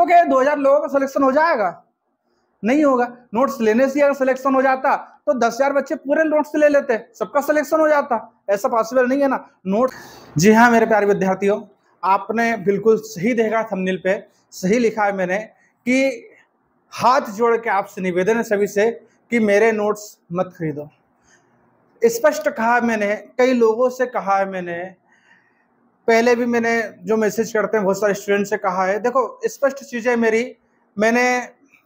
तो क्या दो हजार लोगों का सिलेक्शन हो जाएगा नहीं होगा नोट्स लेने से अगर सिलेक्शन हो जाता तो दस हजार बच्चे पूरे नोट्स ले लेते सबका सिलेक्शन हो जाता ऐसा पॉसिबल नहीं है ना नोट जी हाँ मेरे प्यारे विद्यार्थियों आपने बिल्कुल सही देखा थंबनेल पे सही लिखा है मैंने कि हाथ जोड़ के आपसे निवेदन है सभी से कि मेरे नोट्स मत खरीदो स्पष्ट कहा मैंने कई लोगों से कहा है मैंने पहले भी मैंने जो मैसेज करते हैं बहुत सारे स्टूडेंट से कहा है देखो स्पष्ट चीज़ें मेरी मैंने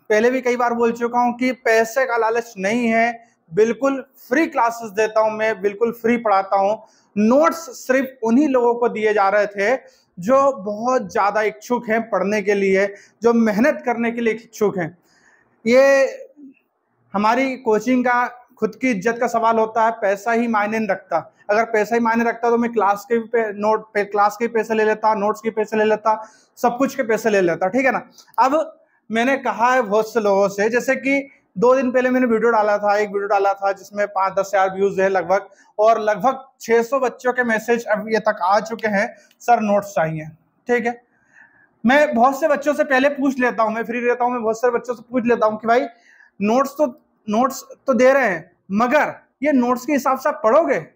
पहले भी कई बार बोल चुका हूँ कि पैसे का लालच नहीं है बिल्कुल फ्री क्लासेस देता हूँ मैं बिल्कुल फ्री पढ़ाता हूँ नोट्स सिर्फ उन्हीं लोगों को दिए जा रहे थे जो बहुत ज़्यादा इच्छुक हैं पढ़ने के लिए जो मेहनत करने के लिए इच्छुक हैं ये हमारी कोचिंग का खुद की इज्जत का सवाल होता है पैसा ही मायने नहीं रखता अगर पैसा ही मायने रखता तो मैं क्लास के पे, नोट पे, क्लास के पैसे ले लेता नोट्स के पैसे ले लेता सब कुछ के पैसे ले लेता ठीक है ना अब मैंने कहा है बहुत से लोगों से जैसे कि दो दिन पहले मैंने वीडियो डाला था एक वीडियो डाला था जिसमें पाँच दस हजार व्यूज है लगभग और लगभग सौ बच्चों के मैसेज अब ये तक आ चुके हैं सर नोट्स चाहिए ठीक है मैं बहुत से बच्चों से पहले पूछ लेता हूँ मैं फ्री रहता हूँ मैं बहुत सारे बच्चों से पूछ लेता हूँ कि भाई नोट्स तो नोट्स तो दे रहे हैं मगर ये नोट्स के हिसाब से आप पढ़ोगे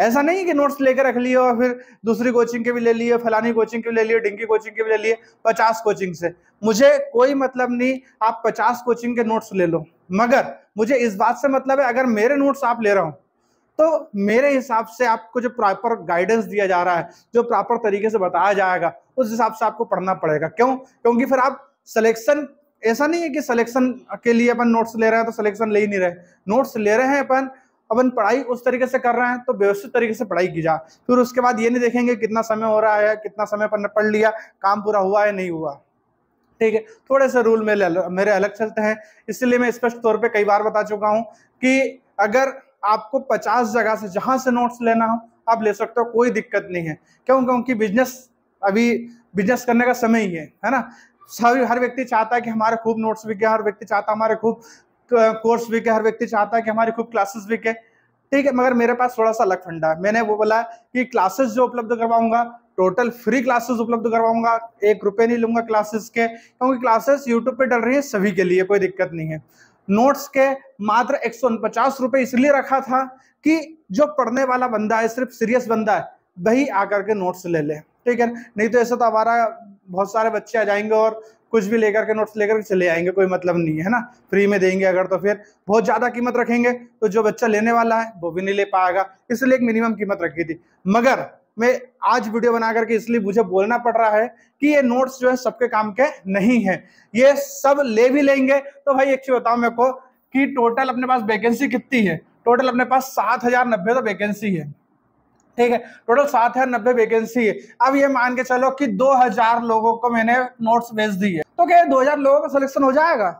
ऐसा नहीं कि नोट्स लेकर रख लिए और फिर दूसरी कोचिंग के भी ले लिए फलानी कोचिंग के भी ले लिए डिंकी कोचिंग के भी ले लिए पचास कोचिंग से मुझे कोई मतलब नहीं आप पचास कोचिंग के नोट्स ले लो मगर मुझे इस बात से मतलब है अगर मेरे नोट्स आप ले रहा हूँ तो मेरे हिसाब से आपको जो प्रॉपर गाइडेंस दिया जा रहा है जो प्रॉपर तरीके से बताया जाएगा उस हिसाब से आपको पढ़ना पड़ेगा क्यों क्योंकि फिर आप सिलेक्शन ऐसा नहीं है कि सिलेक्शन के लिए अपन नोट्स ले रहे हैं तो सिलेक्शन ले ही नहीं रहे नोट्स ले रहे हैं अपन अपन पढ़ाई उस तरीके से कर रहे हैं तो व्यवस्थित तरीके से पढ़ाई की जा फिर उसके बाद ये नहीं देखेंगे कितना समय हो रहा है कितना समय अपन ने पढ़ लिया काम पूरा हुआ है नहीं हुआ ठीक है थोड़े से रूल मेरे मेरे अलग चलते हैं इसलिए मैं स्पष्ट तौर पर कई बार बता चुका हूँ कि अगर आपको पचास जगह से जहाँ से नोट्स लेना हो आप ले सकते हो कोई दिक्कत नहीं है क्यों क्योंकि बिजनेस अभी बिजनेस करने का समय ही है है ना सभी हर व्यक्ति चाहता है कि हमारे खूब नोट्स बिके हर व्यक्ति चाहता है हमारे खूब कोर्स बिके हर व्यक्ति चाहता है कि हमारे खूब क्लासेस बिके ठीक है मगर मेरे पास थोड़ा सा अलग फंडा है मैंने वो बोला कि क्लासेस जो उपलब्ध करवाऊंगा टोटल फ्री क्लासेस उपलब्ध करवाऊंगा एक रुपये नहीं लूंगा क्लासेस के क्योंकि क्लासेस यूट्यूब पे डल रही है सभी के लिए कोई दिक्कत नहीं है नोट्स के मात्र एक सौ इसलिए रखा था कि जो पढ़ने वाला बंदा है सिर्फ सीरियस बंदा है वही आकर के नोट्स ले ले ठीक है नहीं तो ऐसा तो हमारा बहुत सारे बच्चे आ जाएंगे और कुछ भी लेकर के नोट्स लेकर के चले आएंगे कोई मतलब नहीं है ना फ्री में देंगे अगर तो फिर बहुत ज़्यादा कीमत रखेंगे तो जो बच्चा लेने वाला है वो भी नहीं ले पाएगा इसलिए एक मिनिमम कीमत रखी थी मगर मैं आज वीडियो बना करके इसलिए मुझे बोलना पड़ रहा है कि ये नोट्स जो है सबके काम के नहीं है ये सब ले भी लेंगे तो भाई एक चीज बताओ मेरे को कि टोटल अपने पास वैकेंसी कितनी है टोटल अपने पास सात हजार नब्बे तो वैकेंसी है ठीक है टोटल सात हजार नब्बे वैकेंसी है अब ये मान के चलो कि दो हजार लोगों को मैंने नोट्स भेज दी है तो क्या दो हजार लोगों का सिलेक्शन हो जाएगा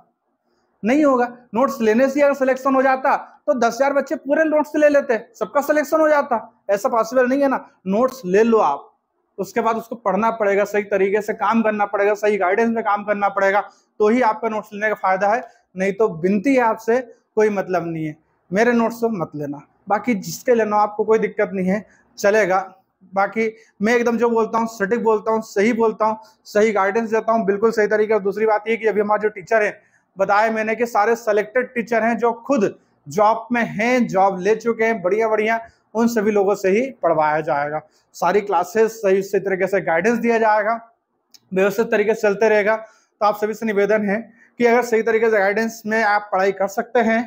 नहीं होगा नोट्स लेने से अगर सिलेक्शन हो जाता तो दस हजार बच्चे पूरे नोट्स ले लेते सबका सिलेक्शन हो जाता ऐसा पॉसिबल नहीं है ना नोट्स ले लो आप उसके बाद उसको पढ़ना पड़ेगा सही तरीके से काम करना पड़ेगा सही गाइडेंस में काम करना पड़ेगा तो ही आपका नोट्स लेने का फायदा है नहीं तो विनती है आपसे कोई मतलब नहीं है मेरे नोट्स मत लेना बाकी जिसके लेना हो आपको कोई दिक्कत नहीं है चलेगा बाकी मैं एकदम जो बोलता हूँ सटीक बोलता हूँ सही बोलता हूँ सही गाइडेंस देता हूँ बिल्कुल सही तरीके और दूसरी बात ये कि अभी हमारे जो टीचर हैं बताए मैंने कि सारे सेलेक्टेड टीचर हैं जो खुद जॉब में हैं जॉब ले चुके हैं बढ़िया बढ़िया उन सभी लोगों से ही पढ़वाया जाएगा सारी क्लासेस सही सही तरीके से गाइडेंस दिया जाएगा व्यवस्थित तरीके से चलते रहेगा तो आप सभी से निवेदन है कि अगर सही तरीके से गाइडेंस में आप पढ़ाई कर सकते हैं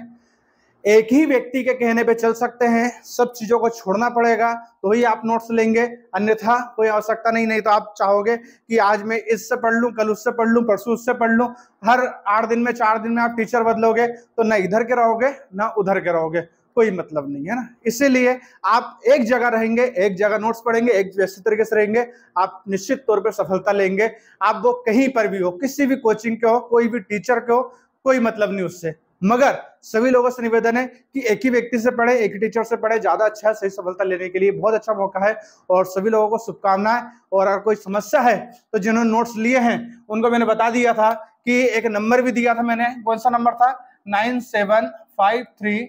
एक ही व्यक्ति के कहने पे चल सकते हैं सब चीज़ों को छोड़ना पड़ेगा तो ही आप नोट्स लेंगे अन्यथा कोई आवश्यकता नहीं नहीं तो आप चाहोगे कि आज मैं इससे पढ़ लूं कल उससे पढ़ लूँ परसों उससे पढ़ लूं हर आठ दिन में चार दिन में आप टीचर बदलोगे तो ना इधर के रहोगे ना उधर के रहोगे कोई मतलब नहीं है ना इसीलिए आप एक जगह रहेंगे एक जगह नोट्स पढ़ेंगे एक व्यस्त तरीके से रहेंगे आप निश्चित तौर पर सफलता लेंगे आप वो कहीं पर भी हो किसी भी कोचिंग के हो कोई भी टीचर के हो कोई मतलब नहीं उससे मगर सभी लोगों से निवेदन है कि एक ही व्यक्ति से पढ़े एक ही टीचर से पढ़े ज़्यादा अच्छा है सही सफलता लेने के लिए बहुत अच्छा मौका है और सभी लोगों को शुभकामनाएं और अगर कोई समस्या है तो जिन्होंने नोट्स लिए हैं उनको मैंने बता दिया था कि एक नंबर भी दिया था मैंने कौन सा नंबर था nine seven five three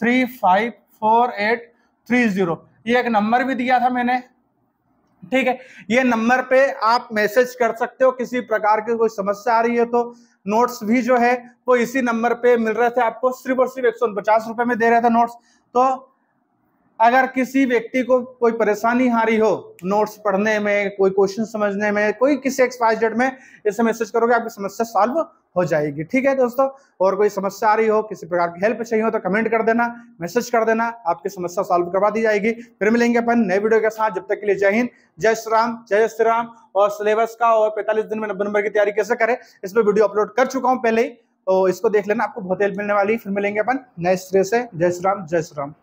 three five four eight three zero ये एक नंबर भी दिया था मैंने ठीक है ये नंबर पे आप मैसेज कर सकते हो किसी प्रकार की कोई समस्या आ रही है तो नोट्स भी जो है वो इसी नंबर पे मिल रहे थे आपको सिर्फ और सिर्फ एक सौ रुपए में दे रहा था नोट्स तो अगर किसी व्यक्ति को कोई परेशानी हारी हो नोट्स पढ़ने में कोई क्वेश्चन समझने में कोई किसी एक्सपायर डेट में इसे मैसेज करोगे आपकी समस्या सॉल्व हो जाएगी ठीक है दोस्तों और कोई समस्या आ रही हो किसी प्रकार की हेल्प चाहिए हो तो कमेंट कर देना मैसेज कर देना आपकी समस्या सॉल्व करवा दी जाएगी फिर मिलेंगे अपन नए वीडियो के साथ जब तक के लिए जय हिंद जय श्री राम जय श्री राम और सिलेबस का और पैंतालीस दिन में नब्बे नंबर की तैयारी कैसे करें इस पर वीडियो अपलोड कर चुका हूँ पहले ही तो इसको देख लेना आपको बहुत हेल्प मिलने वाली फिर मिलेंगे अपन नए श्रेय से जय श्री राम जय श्री राम